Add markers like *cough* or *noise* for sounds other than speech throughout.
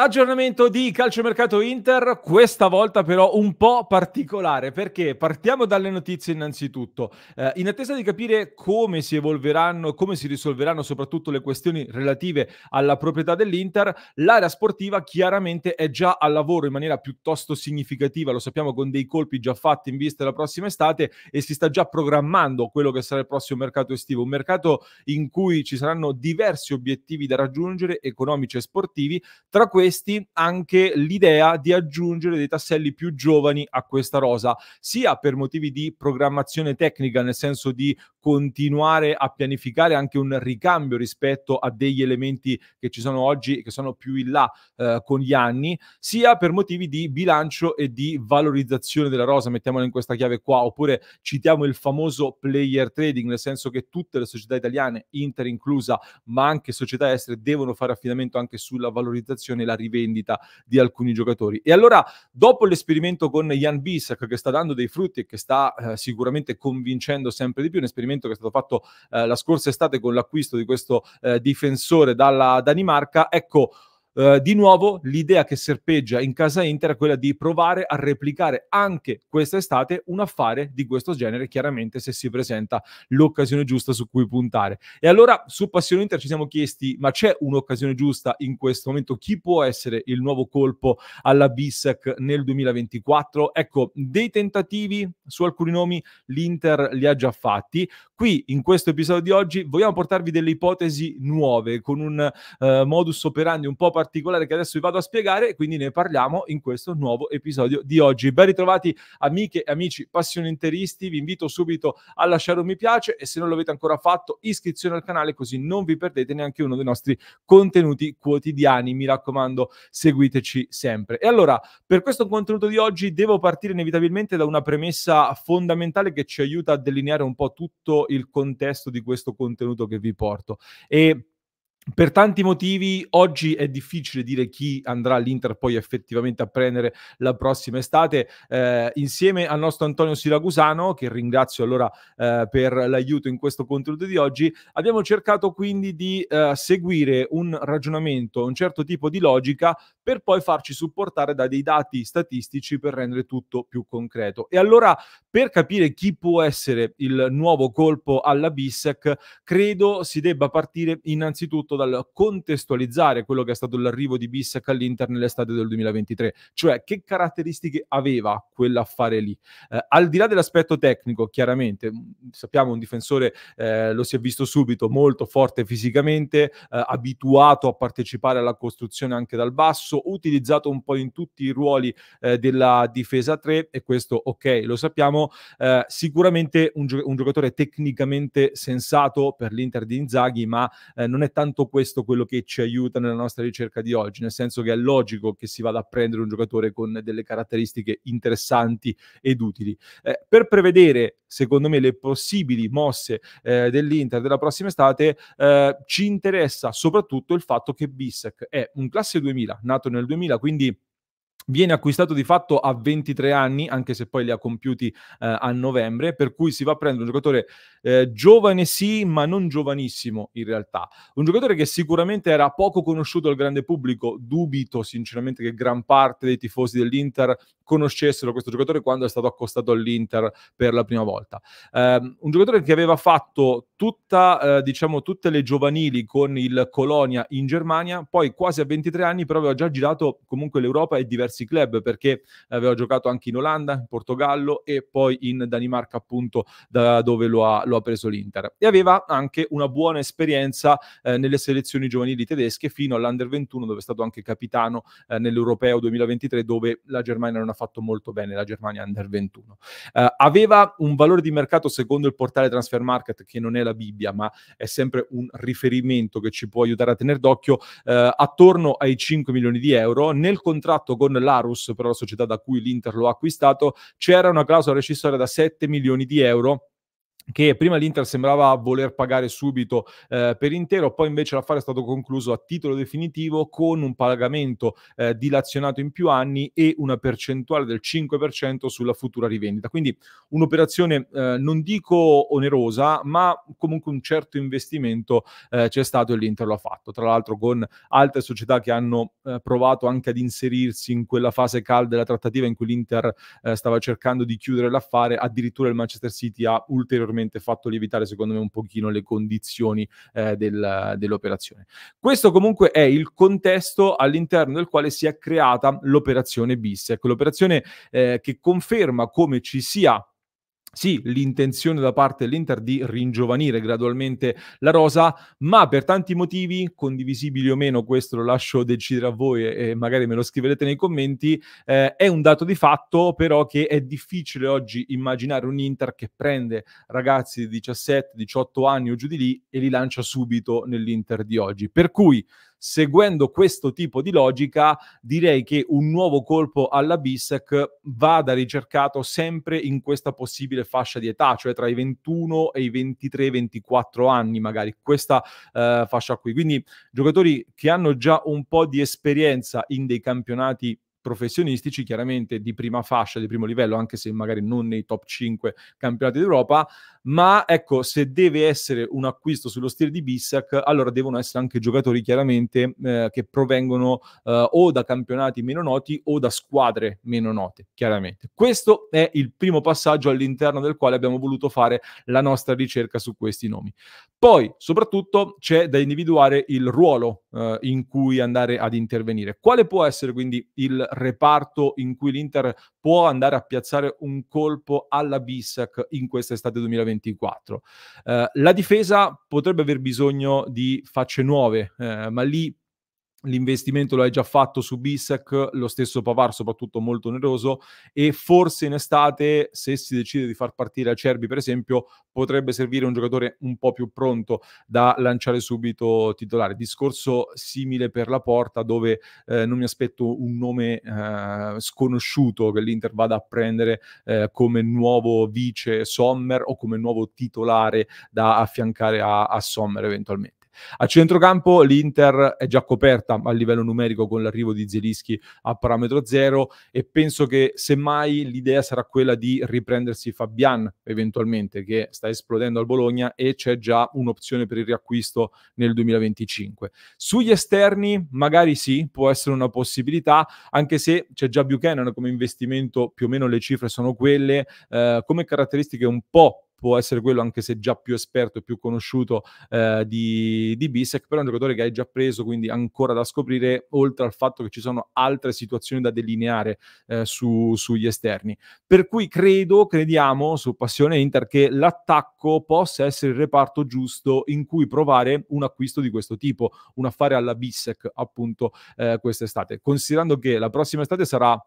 Aggiornamento di calciomercato Inter, questa volta però un po' particolare perché partiamo dalle notizie innanzitutto. Eh, in attesa di capire come si evolveranno, come si risolveranno soprattutto le questioni relative alla proprietà dell'Inter, l'area sportiva chiaramente è già al lavoro in maniera piuttosto significativa, lo sappiamo con dei colpi già fatti in vista della prossima estate e si sta già programmando quello che sarà il prossimo mercato estivo, un mercato in cui ci saranno diversi obiettivi da raggiungere, economici e sportivi, tra questi questi anche l'idea di aggiungere dei tasselli più giovani a questa rosa, sia per motivi di programmazione tecnica, nel senso di continuare a pianificare anche un ricambio rispetto a degli elementi che ci sono oggi e che sono più in là eh, con gli anni, sia per motivi di bilancio e di valorizzazione della rosa, mettiamola in questa chiave qua, oppure citiamo il famoso player trading, nel senso che tutte le società italiane, Inter inclusa, ma anche società estere, devono fare affidamento anche sulla valorizzazione e la rivendita di alcuni giocatori. E allora, dopo l'esperimento con Jan Bissak, che sta dando dei frutti e che sta eh, sicuramente convincendo sempre di più, un esperimento ragionamento che è stato fatto eh, la scorsa estate con l'acquisto di questo eh, difensore dalla Danimarca. Ecco, eh, di nuovo, l'idea che serpeggia in casa Inter è quella di provare a replicare anche quest'estate un affare di questo genere, chiaramente se si presenta l'occasione giusta su cui puntare. E allora su Passione Inter ci siamo chiesti, ma c'è un'occasione giusta in questo momento? Chi può essere il nuovo colpo alla BISEC nel 2024? Ecco, dei tentativi su alcuni nomi l'Inter li ha già fatti. Qui in questo episodio di oggi vogliamo portarvi delle ipotesi nuove con un eh, modus operandi un po' particolare particolare che adesso vi vado a spiegare, quindi ne parliamo in questo nuovo episodio di oggi. Ben ritrovati amiche e amici passionenteristi, vi invito subito a lasciare un mi piace e se non l'avete ancora fatto iscrizione al canale così non vi perdete neanche uno dei nostri contenuti quotidiani. Mi raccomando, seguiteci sempre. E allora, per questo contenuto di oggi devo partire inevitabilmente da una premessa fondamentale che ci aiuta a delineare un po' tutto il contesto di questo contenuto che vi porto. E per tanti motivi oggi è difficile dire chi andrà all'Inter poi effettivamente a prendere la prossima estate eh, insieme al nostro Antonio Siracusano che ringrazio allora eh, per l'aiuto in questo contenuto di oggi abbiamo cercato quindi di eh, seguire un ragionamento un certo tipo di logica per poi farci supportare da dei dati statistici per rendere tutto più concreto e allora per capire chi può essere il nuovo colpo alla BISEC credo si debba partire innanzitutto dal contestualizzare quello che è stato l'arrivo di Bissec all'Inter nell'estate del 2023, cioè che caratteristiche aveva quell'affare lì. Eh, al di là dell'aspetto tecnico, chiaramente, mm, sappiamo un difensore, eh, lo si è visto subito, molto forte fisicamente, eh, abituato a partecipare alla costruzione anche dal basso, utilizzato un po' in tutti i ruoli eh, della difesa 3 e questo ok, lo sappiamo, eh, sicuramente un, gio- un, giocatore tecnicamente sensato per l'Inter di Inzaghi, ma eh, non è tanto tanto questo quello che ci aiuta nella nostra ricerca di oggi, nel senso che è logico che si vada a prendere un giocatore con delle caratteristiche interessanti ed utili. Eh, per prevedere, secondo me, le possibili mosse eh, dell'Inter della prossima estate, eh, ci interessa soprattutto il fatto che Bissek è un classe 2000, nato nel 2000, quindi viene acquistato di fatto a 23 anni, anche se poi li ha compiuti eh, a novembre, per cui si va a prendere un giocatore eh, giovane sì, ma non giovanissimo in realtà. Un giocatore che sicuramente era poco conosciuto al grande pubblico, dubito sinceramente che gran parte dei tifosi dell'Inter conoscessero questo giocatore quando è stato accostato all'Inter per la prima volta. Eh, un giocatore che aveva fatto tutta, eh, diciamo, tutte le giovanili con il Colonia in Germania, poi quasi a 23 anni però aveva già girato comunque l'Europa e diversi diversi club perché aveva giocato anche in Olanda, in Portogallo e poi in Danimarca appunto da dove lo ha, lo ha preso l'Inter. E aveva anche una buona esperienza eh, nelle selezioni giovanili tedesche fino all'Under 21 dove è stato anche capitano eh, nell'Europeo 2023 dove la Germania non ha fatto molto bene, la Germania Under 21. Eh, aveva un valore di mercato secondo il portale Transfer Market che non è la Bibbia ma è sempre un riferimento che ci può aiutare a tenere d'occhio eh, attorno ai 5 milioni di euro. Nel contratto con la dell'Arus, però la società da cui l'Inter lo ha acquistato, c'era una clausola rescissoria da 7 milioni di euro che prima l'Inter sembrava voler pagare subito eh, per intero, poi invece l'affare è stato concluso a titolo definitivo con un pagamento eh, dilazionato in più anni e una percentuale del 5% sulla futura rivendita. Quindi un'operazione eh, non dico onerosa, ma comunque un certo investimento eh, c'è stato e l'Inter lo ha fatto, tra l'altro con altre società che hanno eh, provato anche ad inserirsi in quella fase calda della trattativa in cui l'Inter eh, stava cercando di chiudere l'affare, addirittura il Manchester City ha ulteriormente sicuramente fatto lievitare secondo me un pochino le condizioni eh, del, dell'operazione. Questo comunque è il contesto all'interno del quale si è creata l'operazione BIS, ecco l'operazione eh, che conferma come ci sia sì, l'intenzione da parte dell'Inter di ringiovanire gradualmente la rosa, ma per tanti motivi, condivisibili o meno, questo lo lascio decidere a voi e magari me lo scriverete nei commenti, eh, è un dato di fatto però che è difficile oggi immaginare un Inter che prende ragazzi di 17, 18 anni o giù di lì e li lancia subito nell'Inter di oggi. Per cui seguendo questo tipo di logica, direi che un nuovo colpo alla BISEC vada ricercato sempre in questa possibile fascia di età, cioè tra i 21 e i 23-24 anni, magari questa eh, fascia qui. Quindi giocatori che hanno già un po' di esperienza in dei campionati professionistici, chiaramente di prima fascia, di primo livello, anche se magari non nei top 5 campionati d'Europa, ma ecco, se deve essere un acquisto sullo stile di Bissac, allora devono essere anche giocatori chiaramente eh, che provengono eh, o da campionati meno noti o da squadre meno note, chiaramente. Questo è il primo passaggio all'interno del quale abbiamo voluto fare la nostra ricerca su questi nomi. Poi, soprattutto, c'è da individuare il ruolo eh, in cui andare ad intervenire. Quale può essere quindi il reparto in cui l'Inter può andare a piazzare un colpo alla Bissac in quest'estate 2024. Eh, la difesa potrebbe aver bisogno di facce nuove, eh, ma lì L'investimento lo hai già fatto su Bissec, lo stesso Pavar soprattutto molto oneroso e forse in estate se si decide di far partire Acerbi per esempio potrebbe servire un giocatore un po' più pronto da lanciare subito titolare. Discorso simile per la porta dove eh, non mi aspetto un nome eh, sconosciuto che l'Inter vada a prendere eh, come nuovo vice Sommer o come nuovo titolare da affiancare a, a Sommer eventualmente. A centrocampo l'Inter è già coperta a livello numerico con l'arrivo di Zelischi a parametro zero e penso che semmai l'idea sarà quella di riprendersi Fabian eventualmente che sta esplodendo al Bologna e c'è già un'opzione per il riacquisto nel 2025. Sugli esterni magari sì, può essere una possibilità, anche se c'è già Buchanan come investimento, più o meno le cifre sono quelle, eh, come caratteristiche un po' può essere quello anche se già più esperto e più conosciuto eh, di, di Bissec, però è un giocatore che hai già preso, quindi ancora da scoprire, oltre al fatto che ci sono altre situazioni da delineare eh, su, sugli esterni. Per cui credo, crediamo su Passione Inter che l'attacco possa essere il reparto giusto in cui provare un acquisto di questo tipo, un affare alla Bissec appunto eh, quest'estate, considerando che la prossima estate sarà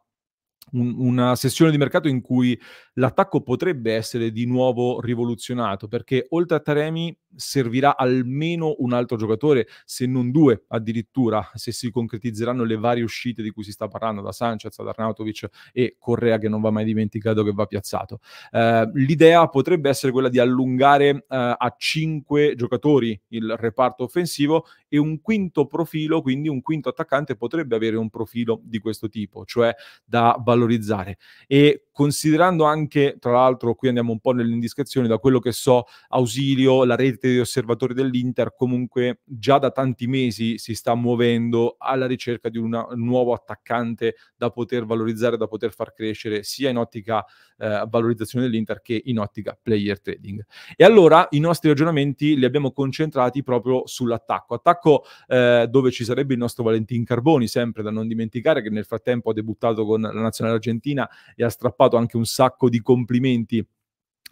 un, una sessione di mercato in cui l'attacco potrebbe essere di nuovo rivoluzionato, perché oltre a Taremi servirà almeno un altro giocatore, se non due addirittura, se si concretizzeranno le varie uscite di cui si sta parlando, da Sanchez ad Arnautovic e Correa che non va mai dimenticato che va piazzato. Eh, l'idea potrebbe essere quella di allungare eh, a cinque giocatori il reparto offensivo e un quinto profilo, quindi un quinto attaccante potrebbe avere un profilo di questo tipo, cioè da valorizzare. E considerando anche, tra l'altro, qui andiamo un po' nell'indiscrezione, da quello che so, Ausilio, la rete di osservatori dell'Inter, comunque già da tanti mesi si sta muovendo alla ricerca di una, un nuovo attaccante da poter valorizzare, da poter far crescere, sia in ottica eh, valorizzazione dell'Inter che in ottica player trading. E allora i nostri ragionamenti li abbiamo concentrati proprio sull'attacco, attacco eh, dove ci sarebbe il nostro Valentin Carboni, sempre da non dimenticare, che nel frattempo ha debuttato con la nazionale argentina e ha strappato trovato anche un sacco di complimenti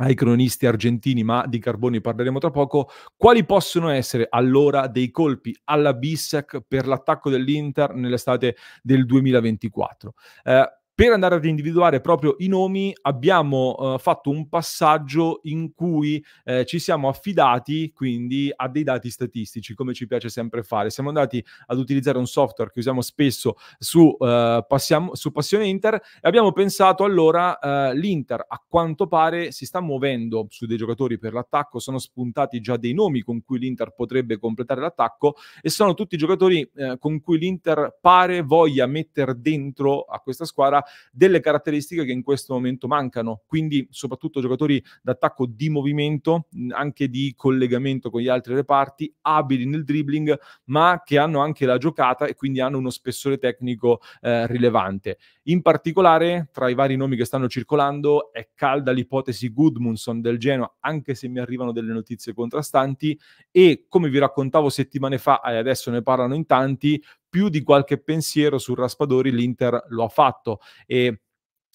ai cronisti argentini, ma di Carboni parleremo tra poco. Quali possono essere allora dei colpi alla Bissec per l'attacco dell'Inter nell'estate del 2024? Eh, per andare ad individuare proprio i nomi abbiamo eh, fatto un passaggio in cui eh, ci siamo affidati quindi a dei dati statistici, come ci piace sempre fare. Siamo andati ad utilizzare un software che usiamo spesso su, eh, passiamo, su Passione Inter e abbiamo pensato allora eh, l'Inter a quanto pare si sta muovendo su dei giocatori per l'attacco, sono spuntati già dei nomi con cui l'Inter potrebbe completare l'attacco e sono tutti giocatori eh, con cui l'Inter pare voglia mettere dentro a questa squadra delle caratteristiche che in questo momento mancano. Quindi, soprattutto giocatori d'attacco di movimento, anche di collegamento con gli altri reparti, abili nel dribbling, ma che hanno anche la giocata e quindi hanno uno spessore tecnico eh, rilevante. In particolare, tra i vari nomi che stanno circolando, è calda l'ipotesi Goodmunson del Genoa, anche se mi arrivano delle notizie contrastanti. E come vi raccontavo settimane fa, e adesso ne parlano in tanti, più di qualche pensiero sul Raspadori l'Inter lo ha fatto e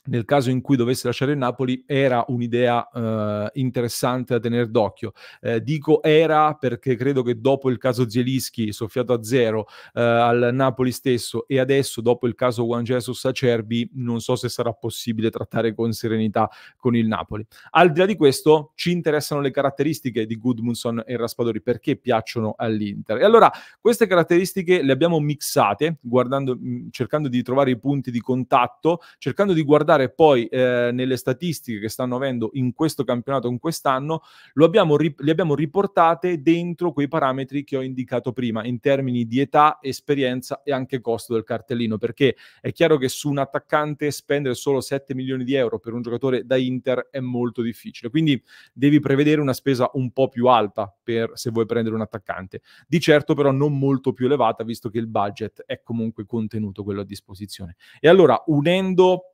nel caso in cui dovesse lasciare il Napoli, era un'idea eh, interessante da tenere d'occhio. Eh, dico era perché credo che dopo il caso Zielischi soffiato a zero eh, al Napoli stesso e adesso dopo il caso Juan Jesus Acerbi, non so se sarà possibile trattare con serenità con il Napoli. Al di là di questo, ci interessano le caratteristiche di Gudmundsson e Raspadori perché piacciono all'Inter. E allora queste caratteristiche le abbiamo mixate, mm, cercando di trovare i punti di contatto, cercando di guardare guardare poi eh, nelle statistiche che stanno avendo in questo campionato, in quest'anno, abbiamo ri- le abbiamo riportate dentro quei parametri che ho indicato prima, in termini di età, esperienza e anche costo del cartellino, perché è chiaro che su un attaccante spendere solo 7 milioni di euro per un giocatore da Inter è molto difficile, quindi devi prevedere una spesa un po' più alta per, se vuoi prendere un attaccante, di certo però non molto più elevata, visto che il budget è comunque contenuto quello a disposizione. E allora, unendo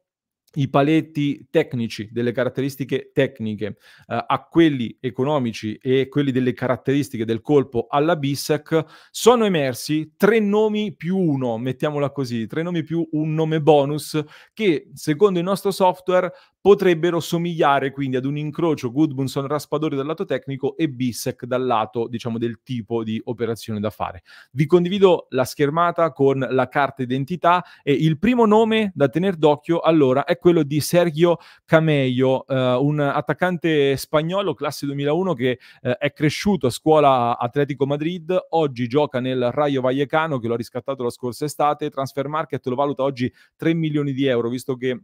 i paletti tecnici, delle caratteristiche tecniche, eh, a quelli economici e quelli delle caratteristiche del colpo alla BISEC, sono emersi tre nomi più uno, mettiamola così, tre nomi più un nome bonus, che secondo il nostro software potrebbero somigliare quindi ad un incrocio Goodmanson Raspadori dal lato tecnico e Bissec dal lato, diciamo, del tipo di operazione da fare. Vi condivido la schermata con la carta identità e il primo nome da tenere d'occhio allora è quello di Sergio Camello, eh, un attaccante spagnolo classe 2001 che eh, è cresciuto a scuola Atletico Madrid, oggi gioca nel Rayo Vallecano che lo ha riscattato la scorsa estate, Transfer Market lo valuta oggi 3 milioni di euro, visto che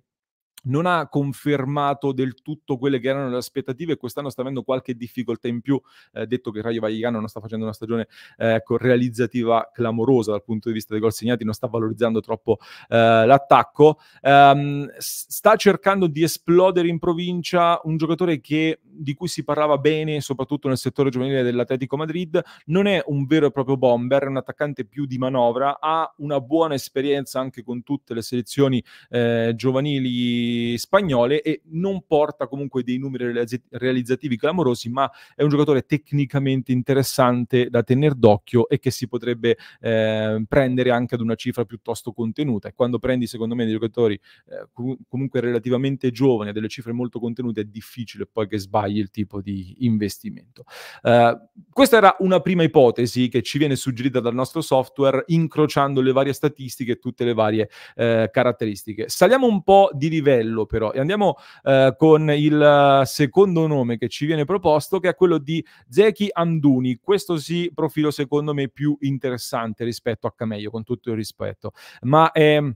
non ha confermato del tutto quelle che erano le aspettative quest'anno sta avendo qualche difficoltà in più, eh, detto che Rayo Vallecano non sta facendo una stagione eh, ecco, realizzativa clamorosa dal punto di vista dei gol segnati, non sta valorizzando troppo eh, l'attacco, um, sta cercando di esplodere in provincia un giocatore che, di cui si parlava bene, soprattutto nel settore giovanile dell'Atletico Madrid, non è un vero e proprio bomber, è un attaccante più di manovra, ha una buona esperienza anche con tutte le selezioni eh, giovanili reti spagnole e non porta comunque dei numeri realizzativi clamorosi, ma è un giocatore tecnicamente interessante da tenere d'occhio e che si potrebbe eh, prendere anche ad una cifra piuttosto contenuta. E quando prendi, secondo me, dei giocatori eh, comunque relativamente giovani, a delle cifre molto contenute, è difficile poi che sbagli il tipo di investimento. Eh, questa era una prima ipotesi che ci viene suggerita dal nostro software, incrociando le varie statistiche e tutte le varie eh, caratteristiche. Saliamo un po' di livello livello però. E andiamo eh, con il eh, secondo nome che ci viene proposto, che è quello di Zeki Anduni. Questo sì, profilo secondo me più interessante rispetto a Camello, con tutto il rispetto. Ma... Ehm,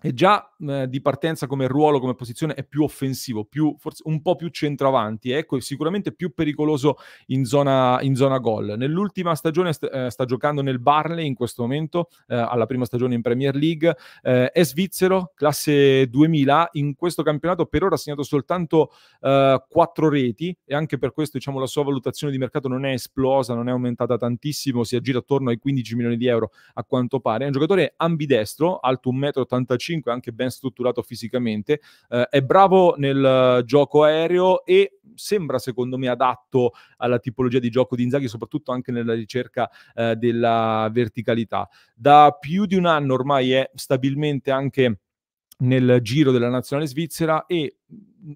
è già eh, di partenza come ruolo, come posizione è più offensivo, più, forse un po' più centravanti, ecco, e sicuramente più pericoloso in zona, in zona gol. Nell'ultima stagione st- eh, sta giocando nel Barley in questo momento, eh, alla prima stagione in Premier League, eh, è svizzero, classe 2000, in questo campionato per ora ha segnato soltanto eh, quattro reti e anche per questo diciamo, la sua valutazione di mercato non è esplosa, non è aumentata tantissimo, si aggira attorno ai 15 milioni di euro a quanto pare. È un giocatore ambidestro, alto 1,85 m, 5, anche ben strutturato fisicamente, eh, è bravo nel eh, gioco aereo e sembra secondo me adatto alla tipologia di gioco di Inzaghi, soprattutto anche nella ricerca eh, della verticalità. Da più di un anno ormai è stabilmente anche nel giro della nazionale svizzera e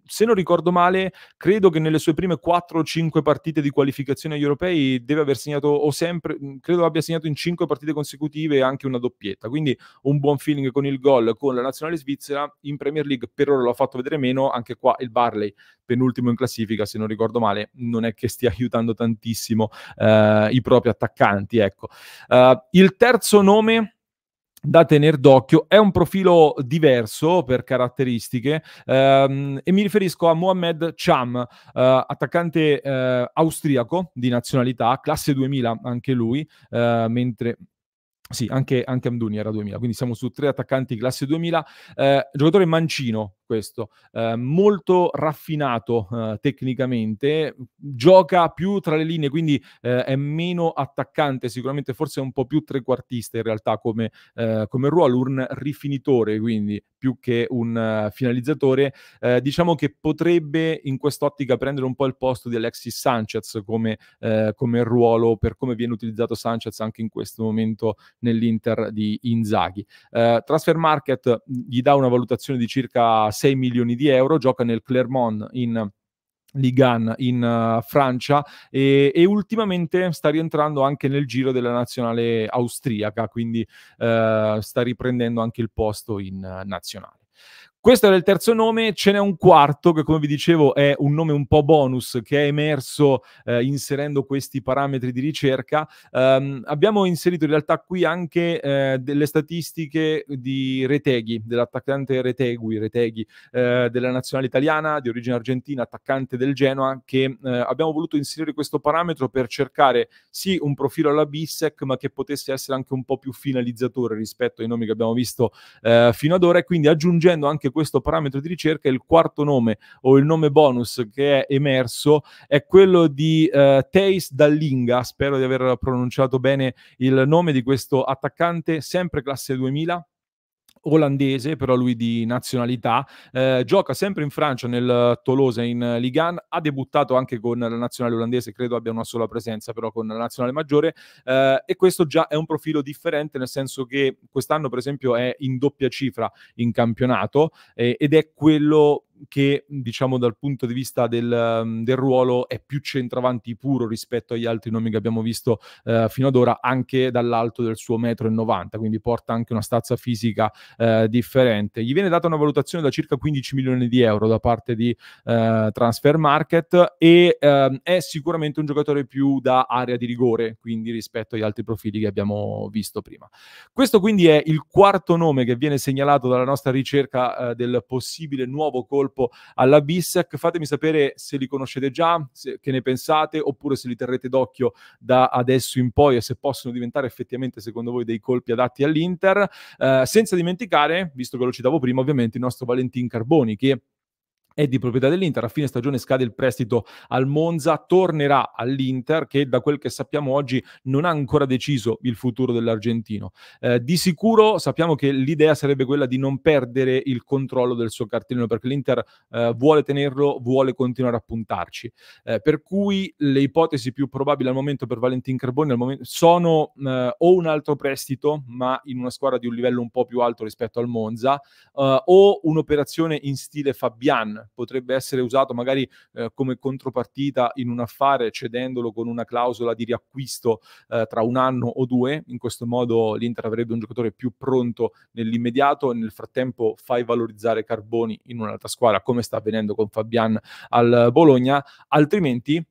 se non ricordo male credo che nelle sue prime 4 o 5 partite di qualificazione agli europei deve aver segnato o sempre credo abbia segnato in 5 partite consecutive anche una doppietta quindi un buon feeling con il gol con la nazionale svizzera in Premier League per ora l'ho fatto vedere meno anche qua il Barley penultimo in classifica se non ricordo male non è che stia *laughs* aiutando tantissimo eh, i propri attaccanti ecco uh, il terzo nome da tenere d'occhio. È un profilo diverso per caratteristiche ehm, e mi riferisco a Mohamed Cham, eh, attaccante eh, austriaco di nazionalità, classe 2000 anche lui, eh, mentre sì, anche, anche Amduni era 2000, quindi siamo su tre attaccanti classe 2000. Eh, giocatore mancino, questo, eh, molto raffinato eh, tecnicamente, gioca più tra le linee, quindi eh, è meno attaccante, sicuramente forse è un po' più trequartista in realtà come, eh, come ruolo, un rifinitore quindi più che un uh, finalizzatore, eh, diciamo che potrebbe in quest'ottica prendere un po' il posto di Alexis Sanchez come, come ruolo, per come viene utilizzato Sanchez anche in questo momento nell'Inter di Inzaghi. Transfer Market gli dà una valutazione di circa 6 milioni di euro, gioca nel Clermont in Ligan in uh, Francia e, e, ultimamente sta rientrando anche nel giro della nazionale austriaca, quindi uh, sta riprendendo anche il posto in uh, nazionale. Questo era il terzo nome, ce n'è un quarto che come vi dicevo è un nome un po' bonus che è emerso eh, inserendo questi parametri di ricerca. Um, abbiamo inserito in realtà qui anche eh, delle statistiche di Reteghi, dell'attaccante Retegui, Reteghi eh, della nazionale italiana di origine argentina, attaccante del Genoa, che eh, abbiamo voluto inserire questo parametro per cercare sì un profilo alla BISEC ma che potesse essere anche un po' più finalizzatore rispetto ai nomi che abbiamo visto eh, fino ad ora e quindi aggiungendo anche questo parametro di ricerca, il quarto nome o il nome bonus che è emerso è quello di eh, Teis Dallinga, spero di aver pronunciato bene il nome di questo attaccante, sempre classe 2000, olandese, però lui di nazionalità, eh, gioca sempre in Francia nel Tolosa in Ligue 1, ha debuttato anche con la nazionale olandese, credo abbia una sola presenza però con la nazionale maggiore eh, e questo già è un profilo differente nel senso che quest'anno per esempio è in doppia cifra in campionato eh, ed è quello che diciamo dal punto di vista del, ehm, del, ruolo è più centravanti puro rispetto agli altri nomi che abbiamo visto eh, fino ad ora, anche dall'alto del suo metro e 90, quindi porta anche una stazza fisica eh, differente. Gli viene data una valutazione da circa 15 milioni di euro da parte di eh, Transfer Market e ehm, è sicuramente un giocatore più da area di rigore, quindi rispetto agli altri profili che abbiamo visto prima. Questo quindi è il quarto nome che viene segnalato dalla nostra ricerca eh, del possibile nuovo colpo colpo alla Bissec. Fatemi sapere se li conoscete già, se, che ne pensate, oppure se li terrete d'occhio da adesso in poi e se possono diventare effettivamente, secondo voi, dei colpi adatti all'Inter. Eh, senza dimenticare, visto che lo citavo prima, ovviamente il nostro Valentin Carboni, che è di proprietà dell'Inter. A fine stagione scade il prestito al Monza, tornerà all'Inter che da quel che sappiamo oggi non ha ancora deciso il futuro dell'argentino. Eh, di sicuro sappiamo che l'idea sarebbe quella di non perdere il controllo del suo cartellino perché l'Inter eh, vuole tenerlo, vuole continuare a puntarci. Eh, per cui le ipotesi più probabili al momento per Valentin Carboni momento, sono eh, o un altro prestito, ma in una squadra di un livello un po' più alto rispetto al Monza, eh, o un'operazione in stile Fabian potrebbe essere usato magari eh, come contropartita in un affare cedendolo con una clausola di riacquisto eh, tra un anno o due, in questo modo l'Inter avrebbe un giocatore più pronto nell'immediato e nel frattempo fai valorizzare Carboni in un'altra squadra come sta avvenendo con Fabian al Bologna, altrimenti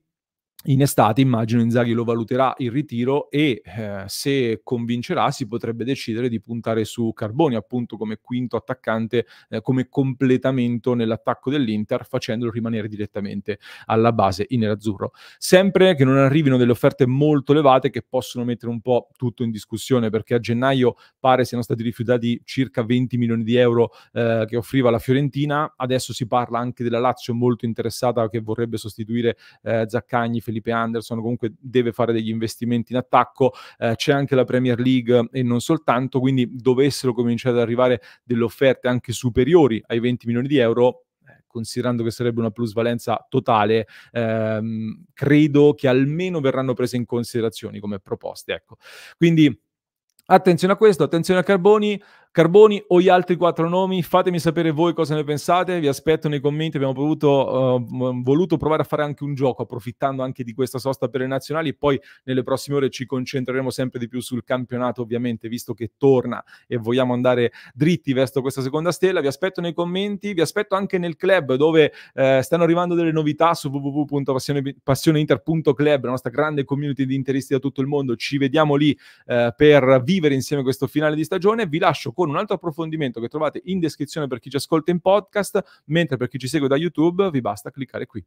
in estate immagino Inzaghi lo valuterà il ritiro e eh, se convincerà si potrebbe decidere di puntare su Carboni appunto come quinto attaccante eh, come completamento nell'attacco dell'Inter facendolo rimanere direttamente alla base in nerazzurro sempre che non arrivino delle offerte molto elevate che possono mettere un po' tutto in discussione perché a gennaio pare siano stati rifiutati circa 20 milioni di euro eh, che offriva la Fiorentina adesso si parla anche della Lazio molto interessata che vorrebbe sostituire eh, Zaccagni Felipe Anderson comunque deve fare degli investimenti in attacco, eh, c'è anche la Premier League e non soltanto, quindi dovessero cominciare ad arrivare delle offerte anche superiori ai 20 milioni di euro, eh, considerando che sarebbe una plusvalenza totale, ehm, credo che almeno verranno prese in considerazione come proposte. Ecco. Quindi attenzione a questo, attenzione a Carboni, Carboni o gli altri quattro nomi, fatemi sapere voi cosa ne pensate, vi aspetto nei commenti, abbiamo potuto, uh, voluto provare a fare anche un gioco approfittando anche di questa sosta per le nazionali e poi nelle prossime ore ci concentreremo sempre di più sul campionato ovviamente visto che torna e vogliamo andare dritti verso questa seconda stella, vi aspetto nei commenti, vi aspetto anche nel club dove eh, stanno arrivando delle novità su www.passioneinter.club, la nostra grande community di interisti da tutto il mondo, ci vediamo lì eh, per vivere insieme questo finale di stagione, vi lascio con con un altro approfondimento che trovate in descrizione per chi ci ascolta in podcast, mentre per chi ci segue da YouTube vi basta cliccare qui.